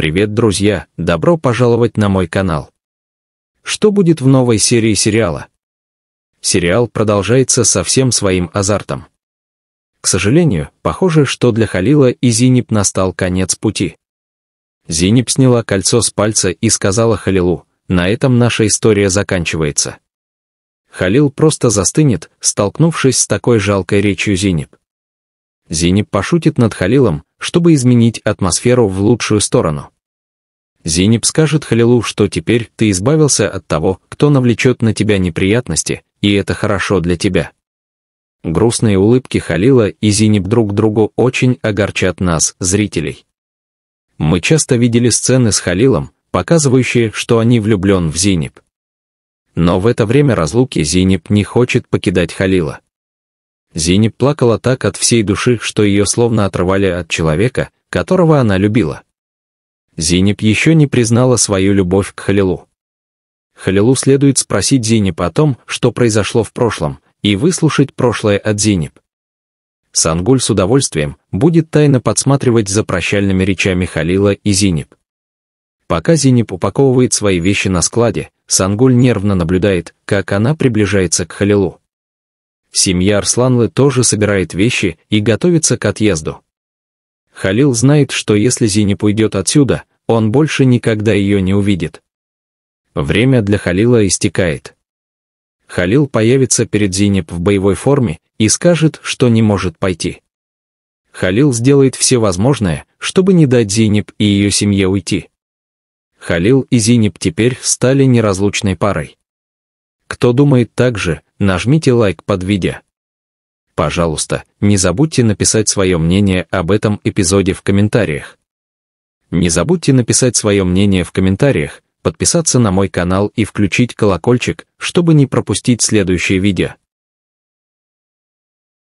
Привет, друзья! Добро пожаловать на мой канал. Что будет в новой серии сериала? Сериал продолжается со всем своим азартом. К сожалению, похоже, что для Халила и Зиниб настал конец пути. Зиниб сняла кольцо с пальца и сказала Халилу, на этом наша история заканчивается. Халил просто застынет, столкнувшись с такой жалкой речью Зиниб. Зини пошутит над Халилом, чтобы изменить атмосферу в лучшую сторону. Зиниб скажет Халилу, что теперь ты избавился от того, кто навлечет на тебя неприятности, и это хорошо для тебя. Грустные улыбки Халила и Зиниб друг другу очень огорчат нас, зрителей. Мы часто видели сцены с Халилом, показывающие, что они влюблен в Зиниб. Но в это время разлуки Зиниб не хочет покидать Халила. Зинеп плакала так от всей души, что ее словно отрывали от человека, которого она любила. Зинеп еще не признала свою любовь к Халилу. Халилу следует спросить Зинеп о том, что произошло в прошлом, и выслушать прошлое от Зинеп. Сангуль с удовольствием будет тайно подсматривать за прощальными речами Халила и Зинеп. Пока Зинеп упаковывает свои вещи на складе, Сангуль нервно наблюдает, как она приближается к Халилу. Семья Арсланлы тоже собирает вещи и готовится к отъезду. Халил знает, что если Зинеп уйдет отсюда, он больше никогда ее не увидит. Время для Халила истекает. Халил появится перед Зинеп в боевой форме и скажет, что не может пойти. Халил сделает все возможное, чтобы не дать Зинеп и ее семье уйти. Халил и Зинеп теперь стали неразлучной парой. Кто думает так же, нажмите лайк под видео. Пожалуйста, не забудьте написать свое мнение об этом эпизоде в комментариях. Не забудьте написать свое мнение в комментариях, подписаться на мой канал и включить колокольчик, чтобы не пропустить следующее видео.